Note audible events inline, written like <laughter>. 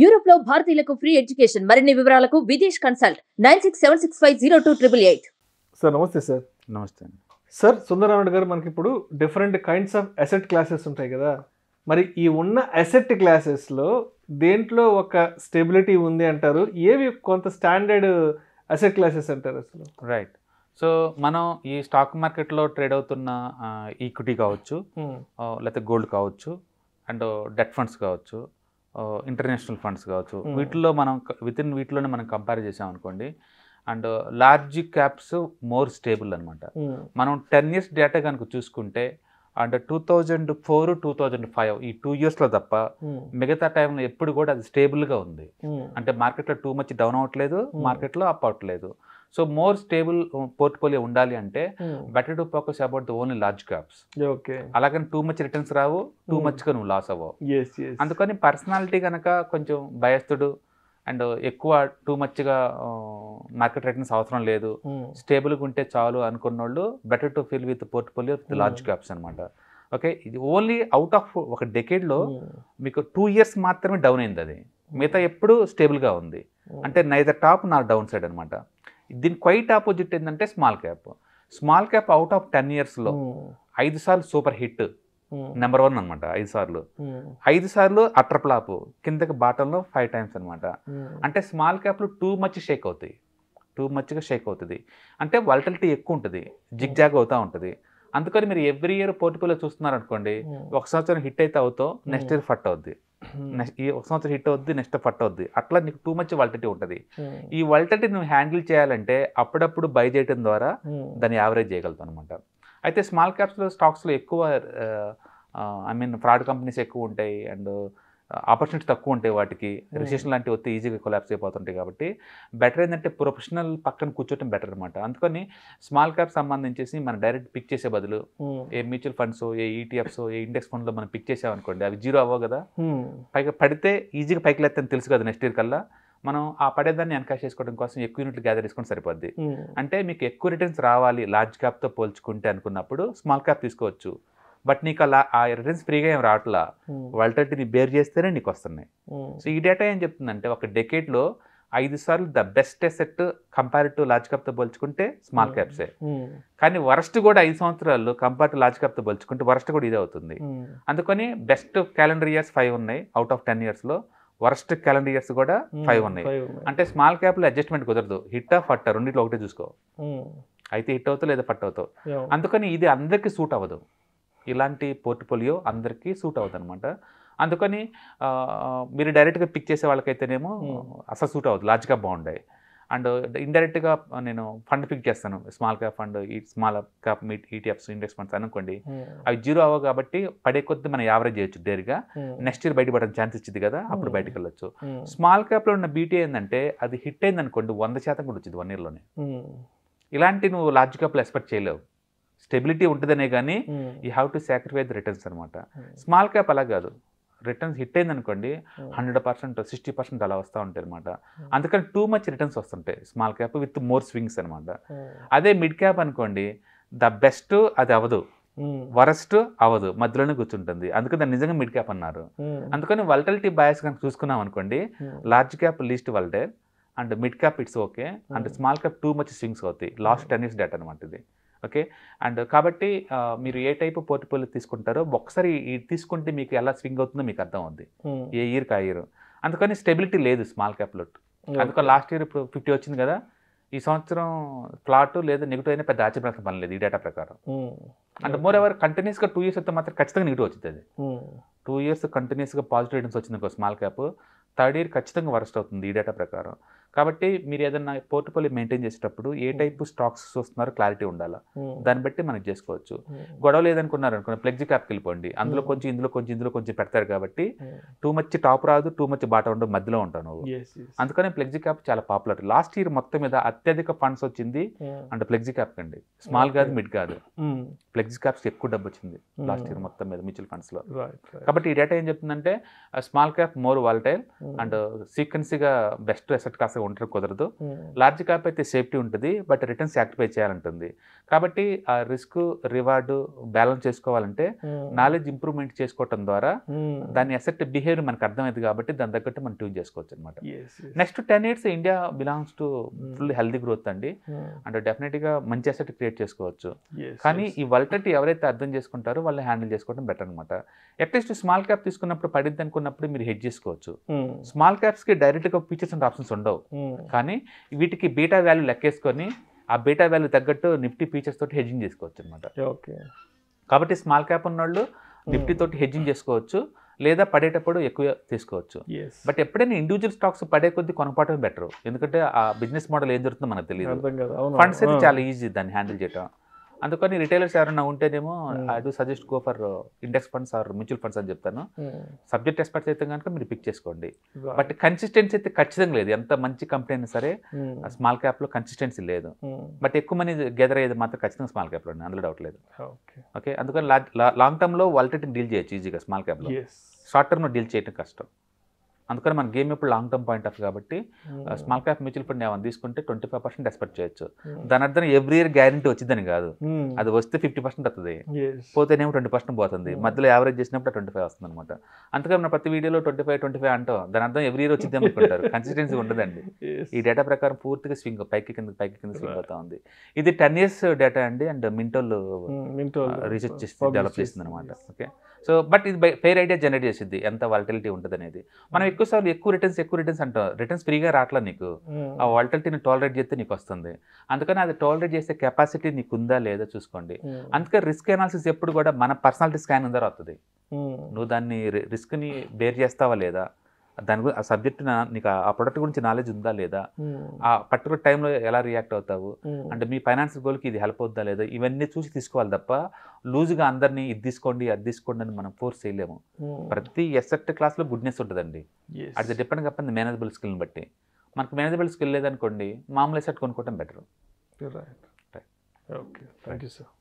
Europe లో భారతీయులకు free education మరిన్ని వివరాలకు Videsh consult nine six seven six five zero two triple eight sir నమస్తే సార్ నమస్తే సార్ సుందరరామరెడ్డి గారు మనకి ఇప్పుడు different kinds of asset classes ఉంటాయి కదా మరి ఈ ఉన్న అసెట్ క్లాసెస్లో దేంట్లో ఒక స్టెబిలిటీ ఉంది అంటారు ఏవి కొంత స్టాండర్డ్ అసెట్ క్లాసెస్ అంటారు అసలు రైట్ సో మనం ఈ స్టాక్ మార్కెట్లో ట్రేడ్ అవుతున్న ఈక్విటీ కావచ్చు లేకపోతే గోల్డ్ కావచ్చు అండ్ డెట్ ఫండ్స్ కావచ్చు ఇంటర్నేషనల్ ఫండ్స్ కావచ్చు hmm. వీటిలో మనం విత్ ఇన్ వీటిలోనే మనం కంపేర్ చేసాం అనుకోండి and large caps more stable అనమాట మనం టెన్ ఇయర్స్ డేటా కనుక చూసుకుంటే and two thousand four two thousand five ఈ టూ ఇయర్స్లో తప్ప hmm. మిగతా టైంలో ఎప్పుడు కూడా అది స్టేబుల్గా ఉంది hmm. అంటే మార్కెట్లో టూ మచ్ డౌన్ అవ్వట్లేదు మార్కెట్లో అప్ అవ్వట్లేదు సో మోర్ స్టేబుల్ పోర్ట్ఫోలియో ఉండాలి అంటే better to focus about the only large caps okay అలాగని టూ మచ్ రిటర్న్స్ రావు టూ మచ్గా hmm. నువ్వు లాస్ అవ్వవు అందుకని పర్సనాలిటీ కనుక కొంచెం భయస్తుడు అండ్ ఎక్కువ టూ మచ్గా మార్కెట్ రిటర్న్స్ అవసరం లేదు స్టేబుల్గా hmm. ఉంటే చాలు అనుకున్న వాళ్ళు better to feel with portfolio with large caps అనమాట ఓకే ఇది ఓన్లీ అవుట్ ఆఫ్ ఒక డెకేడ్లో hmm. మీకు టూ ఇయర్స్ మాత్రమే డౌన్ అయింది అది మిగతా ఎప్పుడు స్టేబుల్గా ఉంది అంటే neither top nor down side అనమాట దీని క్వైట్ ఆపోజిట్ ఏంటంటే small cap small cap out of ten ఇయర్స్లో ఐదు సార్లు సూపర్ హిట్ నెంబర్ వన్ అనమాట ఐదు సార్లు ఐదు సార్లు అట్టర్ ప్లాప్ కిందకి బాటంలో ఫైవ్ టైమ్స్ అనమాట అంటే స్మాల్ క్యాప్లు టూ మచ్ షేక్ అవుతాయి టూ మచ్గా షేక్ అవుతుంది అంటే వల్టలిటీ ఎక్కువ ఉంటుంది జిగ్ జాగ్ అవుతూ ఉంటుంది అందుకని మీరు ఎవ్రీ ఇయర్ పోటీ చూస్తున్నారు చూస్తున్నారనుకోండి ఒక సంవత్సరం హిట్ అయితే అవుతో నెక్స్ట్ ఇయర్ ఫట్ అవుద్ది Hmm. ఈ ఒక సంవత్సరం హిట్ అవుద్ది నెక్స్ట్ పట్ అవుద్ది అట్లా నీకు టూ మచ్ వల్టటి ఉంటుంది ఈ వల్టటి నువ్వు హ్యాండిల్ చేయాలంటే అప్పుడప్పుడు బై చేయటం ద్వారా hmm. దాన్ని యావరేజ్ చేయగలుగుతా అనమాట అయితే స్మాల్ క్యాప్స్లో స్టాక్స్లో ఎక్కువ ఐ మీన్ ఫ్రాడ్ కంపెనీస్ ఎక్కువ ఉంటాయి అండ్ ఆపర్చునిటీ తక్కువ ఉంటాయి వాటికి hmm. రిసెషన్ లాంటివి వస్తే ఈజీగా కొలాప్స్ అయిపోతుంటాయి కాబట్టి బెటర్ ఏంటంటే ప్రొఫెషనల్ పక్కన కూర్చోవటం బెటర్ అనమాట అందుకని స్మాల్ క్యాప్ సంబంధించేసి మనం డైరెక్ట్ పిక్ చేసే బదులు hmm. A mutual funds a ETFs e a index ఫండ్లో మనం పిక్ చేసామనుకోండి అవి జీరో అవ్వవు కదా hmm. పైగా పడితే ఈజీగా పైకి లేదని తెలుసు కదా నెక్స్ట్ ఇయర్ కల్లా మనం ఆ పడేదాన్ని ఎన్కాష్ చేసుకోవడం కోసం ఎక్కువ యూనిట్లు గ్యాదర్ చేసుకుంటే సరిపోద్ది అంటే మీకు ఎక్కువ రిటర్న్స్ రావాలి లార్జ్ క్యాప్తో పోల్చుకుంటే అనుకున్నప్పుడు స్మాల్ క్యాప్ తీసుకోవచ్చు బట్ నీకు అలా ఆ రిటర్న్స్ ఫ్రీగా ఏం రావట్లా hmm. నీ బేర్ చేస్తేనే నీకు వస్తున్నాయి సో hmm. ఈ డేటా ఏం చెప్తుందంటే ఒక డెకేట్లో ఐదు సార్లు the best asset compare to large క్యాప్తో పోల్చుకుంటే స్మాల్ క్యాప్సే hmm. కానీ వరస్ట్ కూడా ఐదు సంవత్సరాలు కంపేర్ టు లార్జ్ క్యాప్తో పోల్చుకుంటే వరస్ట్ కూడా ఇదే అవుతుంది అందుకని బెస్ట్ క్యాలెండర్ ఇయర్స్ ఫైవ్ ఉన్నాయి అవుట్ ఆఫ్ టెన్ ఇయర్స్లో వరస్ట్ క్యాలెండర్ ఇయర్స్ కూడా ఫైవ్ ఉన్నాయి అంటే స్మాల్ క్యాప్లో అడ్జస్ట్మెంట్ కుదరదు హిట్ ఫట్ రెండింటిలో ఒకటే చూసుకో అయితే హిట్ అవుతావు లేదా ఫట్ అవుతావు అందుకని ఇది అందరికీ సూట్ అవ్వదు ఇలాంటి పోర్ట్ఫోలియో అందరికీ సూట్ అవుతుంది అనమాట అందుకని మీరు డైరెక్ట్గా పిక్ చేసే వాళ్ళకైతేనేమో అసలు సూట్ అవుతుంది లార్జ్గా బాగుండాయి అండ్ ఇండైరెక్ట్గా నేను ఫండ్ పిక్ చేస్తాను స్మాల్ క్యాప్ ఫండ్ ఈ small cap meet ETFs index funds అనుకోండి అవి జీరో అవ్వ కాబట్టి పడే కొద్ది మనం యావరేజ్ చేయొచ్చు డేర్గా నెక్స్ట్ ఇయర్ బయటపడడం ఛాన్స్ ఇచ్చింది కదా అప్పుడు బయటకు వెళ్ళొచ్చు స్మాల్ క్యాప్లో ఉన్న బీటీ ఏంటంటే అది హిట్ అయింది అనుకోండి వంద శాతం కూడా వచ్చింది వన్ ఇయర్లోనే ఇలాంటి నువ్వు లార్జ్ క్యాప్లో ఎక్స్పెక్ట్ చేయలేవు స్టెబిలిటీ ఉంటుందనే కానీ you have to sacrifice returns అనమాట స్మాల్ క్యాప్ అలా కాదు రిటర్న్స్ హిట్ అయింది అనుకోండి హండ్రెడ్ పర్సెంట్ సిక్స్టీ పర్సెంట్ అలా వస్తూ ఉంటాయి అనమాట అందుకని టూ మచ్ రిటర్న్స్ వస్తుంటాయి small cap with more swings అనమాట అదే మిడ్ క్యాప్ అనుకోండి ద బెస్ట్ అది అవదు వరస్ట్ అవదు మధ్యలోనే కూర్చుంటుంది అందుకని దాన్ని నిజంగా మిడ్ క్యాప్ అన్నారు అందుకని వల్టలిటీ బయాస్ కనుక చూసుకున్నాం అనుకోండి లార్జ్ క్యాప్ లీస్ట్ వల్టే and mid cap it's okay and small cap too much swings అవుతాయి లాస్ట్ టెన్ ఇయర్స్ డేట్ అనమాట ఇది ఓకే అండ్ కాబట్టి మీరు ఏ టైప్ పోర్ట్ఫోలియో తీసుకుంటారో ఒకసారి తీసుకుంటే మీకు ఎలా స్వింగ్ అవుతుందో మీకు అర్థం అవుద్ది ఏ ఇయర్ ఆ ఇయర్ అందుకని స్టెబిలిటీ లేదు స్మాల్ క్యాప్లో అందుకని లాస్ట్ ఇయర్ ఇప్పుడు ఫిఫ్టీ వచ్చింది కదా ఈ సంవత్సరం ఫ్లాట్ లేదా నెగిటివ్ అయినా పెద్ద ఆచరణ పని లేదు ఈ డేటా ప్రకారం అండ్ మోర్ ఎవర్ కంటిన్యూస్గా టూ ఇయర్స్ అయితే మాత్రం ఖచ్చితంగా నెగిటివ్ వచ్చింది అది టూ ఇయర్స్ కంటిన్యూస్గా పాజిటివ్ రిటర్న్స్ వచ్చింది స్మాల్ క్యాప్ థర్డ్ ఇయర్ ఖచ్చితంగా వరస్ట్ అవుతుంది ఈ డేటా ప్రకారం కాబట్టి మీరు ఏదైనా పోర్ట్ఫోలియో మెయింటైన్ చేసేటప్పుడు ఏ hmm. టైప్ స్టాక్స్ చూస్తున్నారో క్లారిటీ ఉండాలి hmm. దాన్ని బట్టి మనకి చేసుకోవచ్చు hmm. గొడవ లేదనుకున్నారు అనుకోండి ఫ్లెక్జీ క్యాప్కి వెళ్ళిపోండి అందులో కొంచెం ఇందులో కొంచెం ఇందులో కొంచెం పెడతారు కాబట్టి టూ మచ్ టాప్ రాదు టూ మచ్ బాటం ఉండవు మధ్యలో ఉంటాను అందుకనే అందుకని ఫ్లెక్జీ క్యాప్ చాలా పాపులర్ లాస్ట్ ఇయర్ మొత్తం మీద అత్యధిక ఫండ్స్ వచ్చింది అండ్ ఫ్లెక్జీ క్యాప్ కండి స్మాల్ కాదు మిడ్ కాదు ఫ్లెక్జీ క్యాప్స్ ఎక్కువ డబ్బు వచ్చింది లాస్ట్ ఇయర్ మొత్తం మీద మ్యూచువల్ ఫండ్స్ లో కాబట్టి ఈ డేటా ఏం చెప్తుందంటే small cap more volatile and సీక్వెన్సీగా బెస్ట్ రెసెట్ కాస్త ఉండడం కుదరదు లార్జ్ క్యాప్ అయితే సేఫ్టీ ఉంటుంది బట్ రిటర్న్స్ యాక్టివేట్ చేయాలంటుంది కాబట్టి ఆ రిస్క్ రివార్డు బ్యాలెన్స్ చేసుకోవాలంటే నాలెడ్జ్ ఇంప్రూవ్మెంట్ చేసుకోవటం ద్వారా దాని ఎసెట్ బిహేవియర్ మనకు అర్థమైంది కాబట్టి దాని తగ్గట్టు మనం ట్యూన్ చేసుకోవచ్చు అనమాట next ten years India belongs to full healthy growth అండి అంటే డెఫినెట్గా మంచి అసెట్ క్రియేట్ చేసుకోవచ్చు కానీ ఈ వల్టటీ ఎవరైతే అర్థం చేసుకుంటారో వాళ్ళు హ్యాండిల్ చేసుకోవడం బెటర్ అనమాట అట్లీస్ట్ స్మాల్ క్యాప్ తీసుకున్నప్పుడు పడింది అనుకున్నప్పుడు మీరు హెడ్ చేసుకోవచ్చు స్మాల్ క్యాప్స్కి డైరెక్ట్గా ఫీచర్స్ అండ్ ఆప్షన్స్ ఉండవు Hmm. కానీ వీటికి బీటా వాల్యూ లెక్కేసుకొని ఆ బీటా వాల్యూ తగ్గట్టు నిఫ్టీ ఫీచర్స్ తోటి హెడ్జింగ్ చేసుకోవచ్చు అనమాట ఓకే కాబట్టి స్మాల్ క్యాప్ వాళ్ళు hmm. నిఫ్టీ తోటి హెడ్జింగ్ చేసుకోవచ్చు లేదా పడేటప్పుడు ఎక్కువ తీసుకోవచ్చు బట్ ఎప్పుడైనా ఇండివిజువల్ స్టాక్స్ పడే కొద్ది కొనపాటమే బెటర్ ఎందుకంటే ఆ బిజినెస్ మోడల్ ఏం జరుగుతుందో మనకు తెలియదు ఫండ్స్ అయితే hmm. చాలా ఈజీ దాన్ని హ్యాండిల్ చేయడం అందుకని రిటైలర్స్ ఎవరైనా ఉంటేనేమో I do suggest go for index funds or mutual funds అని చెప్తాను సబ్జెక్ట్ ఎక్స్పర్ట్స్ అయితే కనుక మీరు పిక్ చేసుకోండి బట్ కన్సిస్టెన్సీ అయితే ఖచ్చితంగా లేదు ఎంత మంచి కంపెనీ అయినా సరే స్మాల్ క్యాప్ లో కన్సిస్టెన్సీ లేదు బట్ ఎక్కువ మనీ గెదర్ అయ్యేది మాత్రం ఖచ్చితంగా స్మాల్ క్యాప్ లో అందులో డౌట్ లేదు ఓకే అందుకని లాంగ్ టర్మ్ లో వాలిటీ డీల్ చేయొచ్చు ఈజీగా స్మాల్ క్యాప్ లో షార్ట్ టర్మ్ లో డీల్ చేయడం కష్టం అందుకని మన గేమ్ ఇప్పుడు లాంగ్ టర్మ్ పాయింట్ ఆఫ్ కాబట్టి స్మాల్ క్యాప్ మ్యూచువల్ ఫండ్ ఏమైనా తీసుకుంటే ట్వంటీ ఫైవ్ పర్సెంట్ ఎక్స్పెక్ట్ చేయొచ్చు దాని అర్థం ఎవ్రీ ఇయర్ గ్యారంటీ వచ్చిందని కాదు అది వస్తే ఫిఫ్టీ పర్సెంట్ వస్తుంది పోతేనేమో ట్వంటీ పర్సెంట్ పోతుంది మధ్యలో యావరేజ్ చేసినప్పుడు ట్వంటీ ఫైవ్ వస్తుంది అనమాట అందుకని మన ప్రతి వీడియోలో ట్వంటీ ఫైవ్ ట్వంటీ ఫైవ్ అంటాం దాని అర్థం ఎవ్రీ ఇయర్ వచ్చింది అనుకుంటారు కన్సిస్టెన్సీ <laughs> ఉండదండి ఈ డేటా ప్రకారం పూర్తిగా స్వింగ్ పైకి కింద పైకి కింద స్వింగ్ అవుతా ఉంది ఇది టెన్ ఇయర్స్ డేటా అండి అండ్ మింటోల్ రీసెర్చ్ hmm, చేసి డెవలప్ చేసింది అనమాట ఓకే సో బట్ ఇది ఫెయిర్ ఐడియా జనరేట్ చేసింది ఎంత వాలిటిలిటీ ఉంటుంది అనేది మనం hmm. ఎక్కువ సార్లు ఎక్కువ రిటర్న్స్ ఎక్కువ రిటర్న్స్ అంటాం రిటర్న్స్ ఫ్రీగా రావట్లా నీకు hmm. ఆ వాలిటిలిటీని టాలరేట్ చేస్తే నీకు వస్తుంది అందుకని అది టాలరేట్ చేసే కెపాసిటీ నీకు ఉందా లేదా చూసుకోండి అందుకే రిస్క్ అనాలిసిస్ ఎప్పుడు కూడా మన పర్సనాలిటీ స్కాన్ ద్వారా వస్తుంది నువ్వు దాన్ని రిస్క్ని బేర్ చేస్తావా లేదా దాని గురించి ఆ సబ్జెక్ట్ నీకు ఆ ప్రొడక్ట్ గురించి నాలెడ్జ్ ఉందా లేదా ఆ పర్టికులర్ టైంలో ఎలా రియాక్ట్ అవుతావు అంటే మీ ఫైనాన్షియల్ గోల్కి ఇది హెల్ప్ అవుద్దా లేదా ఇవన్నీ చూసి తీసుకోవాలి తప్ప లూజ్గా అందరినీ ఇది తీసుకోండి అది తీసుకోండి అని మనం ఫోర్స్ చేయలేము ప్రతి ఎస్సెట్ క్లాస్లో గుడ్నెస్ ఉంటుందండి అది డిపెండ్ కప్పని మేనేజబుల్ స్కిల్ని బట్టి మనకు మేనేజబుల్ స్కిల్ లేదనుకోండి మామూలు ఎసెట్ కొనుక్కోవటం better okay thank you sir